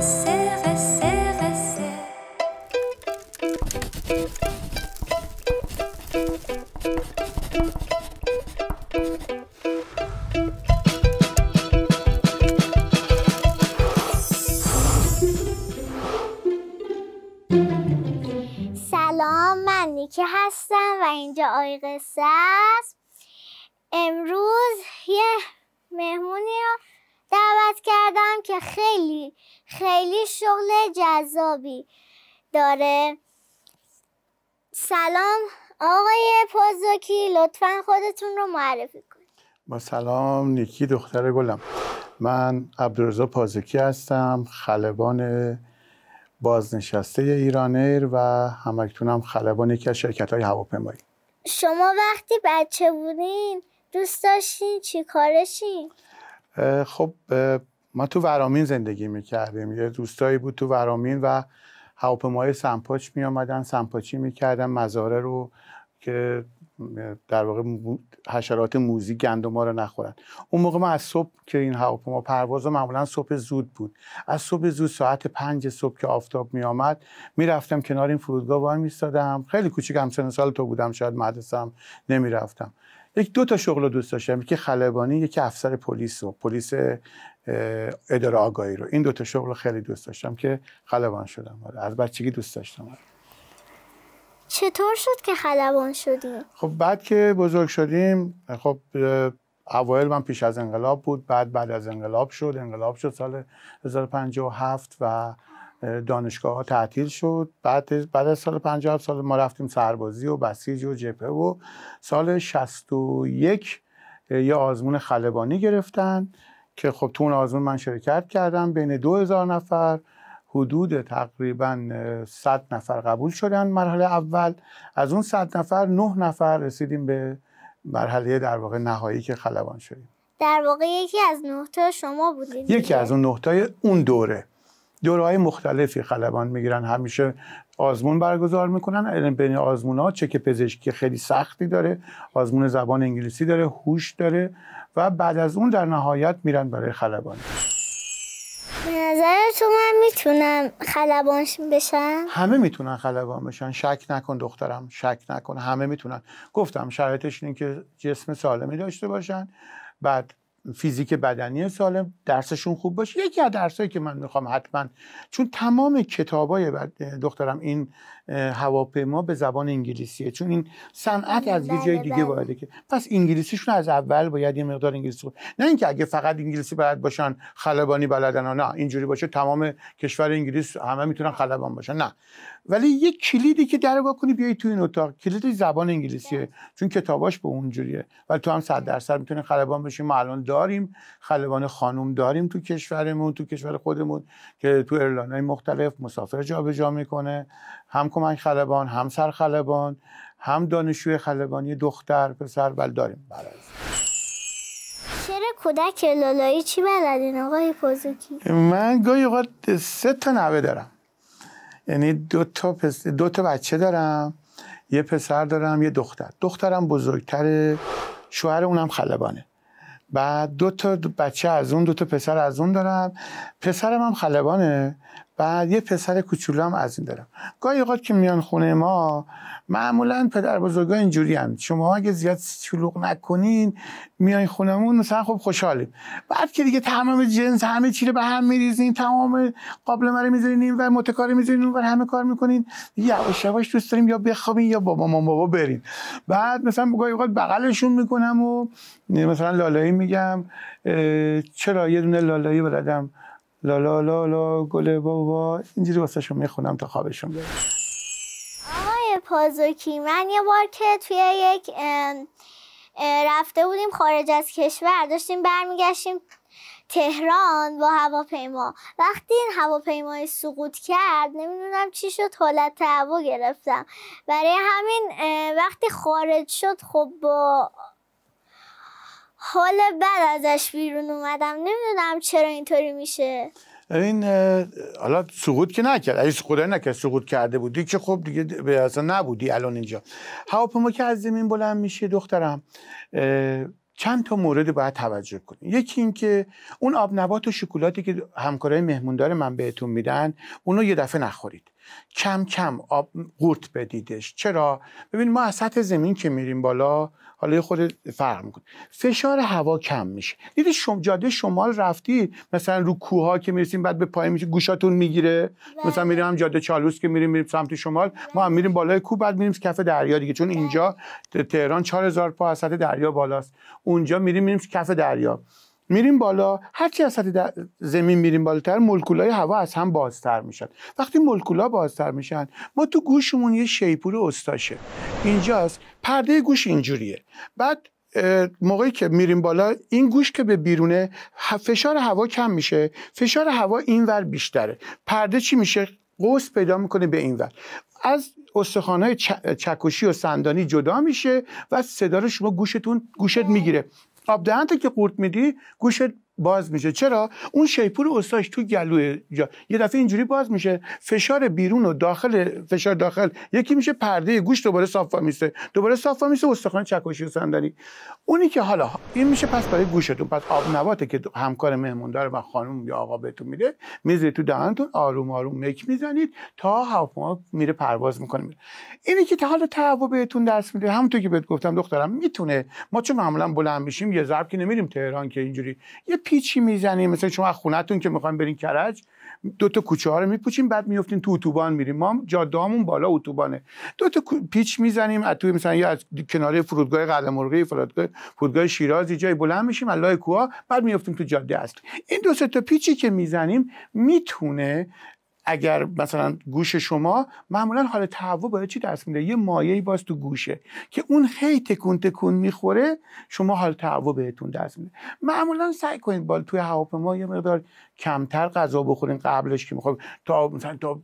سلام من نیکی هستم و اینجا آی قصه است امروز یه مهمونی رو دعوت کردم که خیلی خیلی شغل جذابی داره سلام آقای پازوکی لطفا خودتون رو معرفی کنید با سلام نیکی دختر گلم من عبدالرزا پازوکی هستم خلبان بازنشسته ایرانیر و همکتون هم خلبان یکی از شرکت های هواپیمایی شما وقتی بچه بودین دوست داشتین چی کارشین؟ خب ما تو ورامین زندگی میکردیم یه دوستایی بود تو ورامین و هواپیمای سمپاچ میآمدن سمپاچی میکردن مزاره رو که در واقع حشرات موزی ما رو نخورن اون موقع ما از صبح که این هواپیما پرواز معمولا صبح زود بود از صبح زود ساعت پنج صبح که آفتاب می میرفتم کنار این فرودگاه وای می خیلی کوچیک هم سال تو بودم شاید مدرسم نمیرفتم. یک دو تا شغل رو دوست داشتم یکی خلبانی یکی افسر پلیس و پلیس اداره آگاهی رو این دو تا شغل رو خیلی دوست داشتم که خلبان شدم آره، از بچگی دوست داشتم آره. چطور شد که خلبان شدیم؟ خب بعد که بزرگ شدیم خب اوایل من پیش از انقلاب بود بعد بعد از انقلاب شد انقلاب شد سال 1057 و دانشگاه ها تعطیل شد بعد بعد از سال 50 سال ما رفتیم سربازی و بسیج و جبهه و سال 61 یه آزمون خلبانی گرفتن که خب تو اون آزمون من شرکت کردم بین 2000 نفر حدود تقریبا 100 نفر قبول شدن مرحله اول از اون 100 نفر 9 نفر رسیدیم به مرحله در واقع نهایی که خلبان شدیم در واقع یکی از نقطه شما بودید یکی از اون نهتای اون دوره دورهای مختلفی خلبان میگیرن همیشه آزمون برگزار میکنن بین آزمون ها چک پزشکی خیلی سختی داره آزمون زبان انگلیسی داره هوش داره و بعد از اون در نهایت میرن برای خلبان به نظر تو من میتونم خلبان بشم همه میتونن خلبان بشن شک نکن دخترم شک نکن همه میتونن گفتم شرایطش اینه که جسم سالمی داشته باشن بعد فیزیک بدنی سالم درسشون خوب باشه یکی از درسایی که من میخوام حتما چون تمام کتابای دخترم این هواپیما به زبان انگلیسیه چون این صنعت از یه بله، جای دیگه بله. وارده که پس انگلیسیشون از اول باید یه مقدار انگلیسی بود نه اینکه اگه فقط انگلیسی بلد باشن خلبانی بلدن نه اینجوری باشه تمام کشور انگلیس همه میتونن خلبان باشن نه ولی یه کلیدی که در کنی بیای تو این اتاق کلید زبان انگلیسیه بله. چون کتاباش به اونجوریه ولی تو هم 100 درصد میتونی خلبان بشی ما الان داریم خلبان خانوم داریم تو کشورمون تو کشور خودمون که تو های مختلف مسافر جابجا جا میکنه هم کمک خلبان هم سر خلبان هم دانشجوی خلبانی دختر پسر بل داریم برای بله. کودک لالایی چی بلدین آقای بزرگی؟ من گاهی اوقات سه تا نوه دارم یعنی دو تا, دو تا بچه دارم یه پسر دارم یه دختر دخترم بزرگتر شوهر اونم خلبانه بعد دو تا بچه از اون دو تا پسر از اون دارم پسرم هم خلبانه بعد یه پسر کوچولو هم از این دارم گاهی اوقات که میان خونه ما معمولا پدر بزرگا اینجوری هم شما اگه زیاد شلوغ نکنین میان خونمون مثلا خوب خوشحالیم بعد که دیگه تمام جنس همه چی رو به هم میریزین تمام قابل رو میذارین و متکاری میذارین و همه کار میکنین یواش یواش دوست داریم یا بخوابین یا بابا ما بابا برین بعد مثلا گاهی اوقات بغلشون میکنم و مثلا لالایی میگم چرا یه دونه لالایی بردم؟ لا لا لا لا گل بابا اینجوری واسه میخونم تا خوابشون بره آقای پازوکی من یه بار که توی یک رفته بودیم خارج از کشور داشتیم برمیگشتیم تهران با هواپیما وقتی این هواپیمای سقوط کرد نمیدونم چی شد حالت تهوع گرفتم برای همین وقتی خارج شد خب با حال بد ازش بیرون اومدم نمیدونم چرا اینطوری میشه این حالا سقوط که نکرد اگه خدا نکرد سقوط کرده بودی که خب دیگه به اصلا نبودی الان اینجا هواپیما که از زمین بلند میشه دخترم چند تا مورد باید توجه کنید یکی اینکه اون آب نبات و شکلاتی که همکارای مهموندار من بهتون میدن اونو یه دفعه نخورید کم کم آب قورت بدیدش چرا ببین ما از سطح زمین که میریم بالا حالا خود فرق میکنه فشار هوا کم میشه دیدی شم جاده شمال رفتی مثلا رو کوه ها که میرسیم بعد به پای میشه گوشاتون میگیره بله. مثلا میریم هم جاده چالوس که میریم میریم سمت شمال ما هم میریم بالای کوه بعد میریم کف دریا دیگه چون اینجا بله. تهران 4000 پا از سطح دریا بالاست اونجا میریم میریم کف دریا میریم بالا هرچی از سطح زمین میریم بالاتر مولکولای هوا از هم بازتر میشن وقتی مولکولا بازتر میشن ما تو گوشمون یه شیپور استاشه اینجاست پرده گوش اینجوریه بعد موقعی که میریم بالا این گوش که به بیرونه فشار هوا کم میشه فشار هوا اینور بیشتره پرده چی میشه قوس پیدا میکنه به اینور از استخوانهای چکشی و سندانی جدا میشه و صدا رو شما گوشتون گوشت میگیره آب دهنت که قورت میدی گوشت باز میشه چرا اون شیپور استاش تو گلو جا. یه دفعه اینجوری باز میشه فشار بیرون و داخل فشار داخل یکی میشه پرده گوش دوباره صاف میشه دوباره صاف میشه استخوان چکشی و صندلی اونی که حالا این میشه پس برای گوشتون پس آب نباته که همکار مهموندار و خانم یا آقا بهتون میده میذارید تو دهنتون آروم آروم مک میزنید تا هواپیما میره پرواز میکنه اینی که حالا تعو بهتون دست میده تو که بهت گفتم دخترم میتونه ما چه معمولا بلند میشیم یه ضرب که نمیریم تهران که اینجوری یه پیچی میزنیم مثلا شما از خونتون که میخوایم برین کرج دو تا کوچه ها رو میپوچیم بعد میفتیم تو اتوبان میریم ما هامون بالا اتوبانه دو تا پیچ میزنیم از توی مثلا یا از کناره فرودگاه قلعه فرودگاه فرودگاه شیراز جای بلند میشیم الله کوه بعد میفتیم تو جاده اصلی این دو تا پیچی که میزنیم میتونه اگر مثلا گوش شما معمولا حال تهوع باید چی دست میده یه مایعی باز تو گوشه که اون هی تکون تکون میخوره شما حال تهوع بهتون دست میده معمولا سعی کنید بال توی ما یه مقدار کمتر غذا بخورین قبلش که میخوایم تا مثلا تا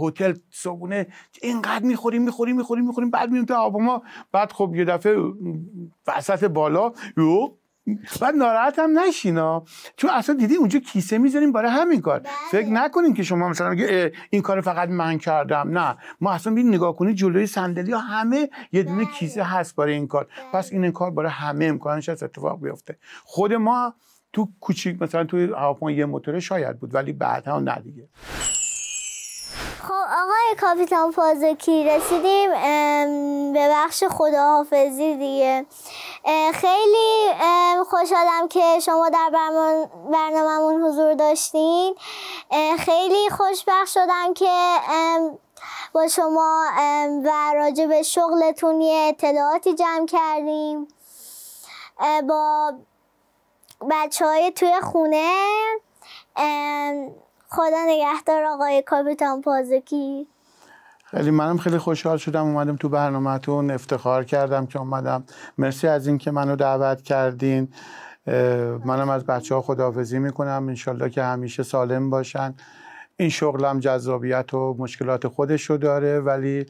هتل صبونه اینقدر میخوریم میخوریم میخوریم میخوریم بعد میریم تو ما بعد خب یه دفعه وسط بالا یو بعد ناراحت هم نشینا چون اصلا دیدی اونجا کیسه میذاریم برای همین کار بله. فکر نکنین که شما مثلا این کار فقط من کردم نه ما اصلا ببین نگاه کنی جلوی صندلی ها همه یه دونه بله. کیسه هست برای این کار بله. پس این کار برای همه امکانش هست اتفاق بیفته خود ما تو کوچیک مثلا توی هواپیما یه موتوره شاید بود ولی بعدها نه دیگه آقای کاپیتان پازوکی رسیدیم به بخش خداحافظی دیگه خیلی خوشحالم که شما در برنامهمون حضور داشتین خیلی خوشبخت شدم که با شما و راجع به شغلتون یه اطلاعاتی جمع کردیم با بچه های توی خونه خدا نگهدار آقای کاپیتان پازکی خیلی منم خیلی خوشحال شدم اومدم تو برنامهتون افتخار کردم که اومدم مرسی از اینکه منو دعوت کردین منم از بچه ها خداحافظی میکنم انشالله که همیشه سالم باشن این شغلم جذابیت و مشکلات خودش رو داره ولی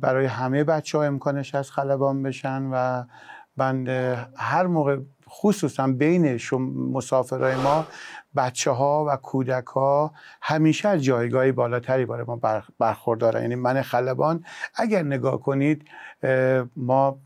برای همه بچه ها امکانش از خلبان بشن و من هر موقع خصوصا بین مسافرهای ما بچه ها و کودک ها همیشه از جایگاهی بالاتری برای ما برخوردارن یعنی من خلبان اگر نگاه کنید ما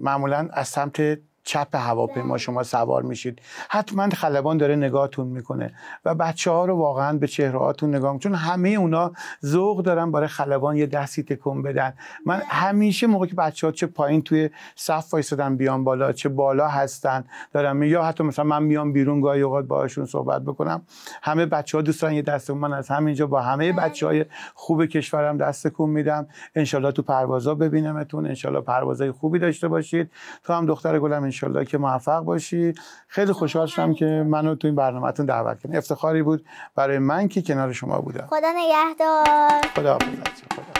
معمولا از سمت چپ هواپیما بله. شما سوار میشید حتما خلبان داره نگاهتون میکنه و بچه ها رو واقعا به چهره هاتون نگاه چون همه اونا ذوق دارن برای خلبان یه دستی تکون بدن من بله. همیشه موقع که بچه ها چه پایین توی صف وایسادن بیان بالا چه بالا هستن دارم یا حتی مثلا من میام بیرون گاهی اوقات باهاشون صحبت بکنم همه بچه ها دوستان یه دست من از همینجا با همه بله. بچه های خوب کشورم دست تکون میدم انشالله تو پروازا ببینمتون انشالله پروازای خوبی داشته باشید تو هم دختر گلم انشالله که موفق باشی خیلی خوشحال شدم که منو تو این برنامهتون دعوت کردین افتخاری بود برای من که کنار شما بودم خدا نگهدار خدا, خدا